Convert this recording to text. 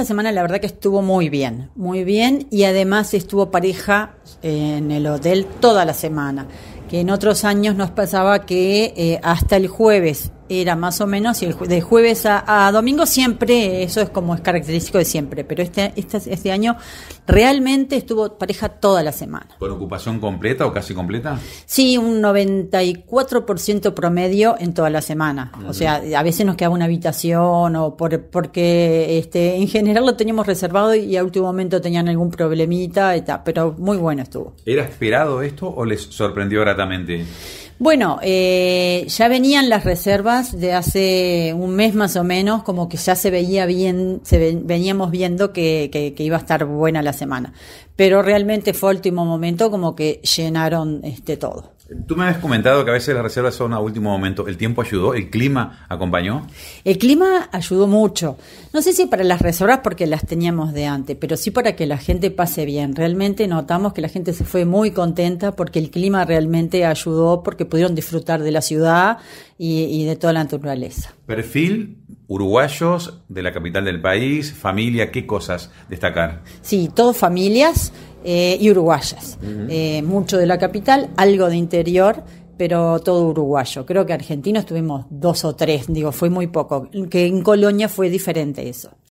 esta semana la verdad que estuvo muy bien, muy bien y además estuvo pareja eh, en el hotel toda la semana, que en otros años nos pasaba que eh, hasta el jueves era más o menos, y de jueves a, domingo siempre, eso es como es característico de siempre, pero este, este, este año realmente estuvo pareja toda la semana. ¿Con ocupación completa o casi completa? Sí, un 94% promedio en toda la semana. O sea, a veces nos quedaba una habitación o por, porque este, en general lo teníamos reservado y a último momento tenían algún problemita, y pero muy bueno estuvo. ¿Era esperado esto o les sorprendió gratamente? Bueno, eh, ya venían las reservas de hace un mes más o menos, como que ya se veía bien, veníamos viendo que, que, que, iba a estar buena la semana. Pero realmente fue el último momento como que llenaron este todo. Tú me habías comentado que a veces las reservas son a último momento. ¿El tiempo ayudó? ¿El clima acompañó? El clima ayudó mucho. No sé si para las reservas porque las teníamos de antes, pero sí para que la gente pase bien. Realmente notamos que la gente se fue muy contenta porque el clima realmente ayudó, porque pudieron disfrutar de la ciudad y, y de toda la naturaleza. Perfil uruguayos de la capital del país, familia, ¿qué cosas destacar? Sí, todos familias eh, y uruguayas. eh, mucho de la capital, algo de interior, pero todo uruguayo. Creo que argentinos tuvimos dos o tres, digo, fue muy poco. Que en Colonia fue diferente eso.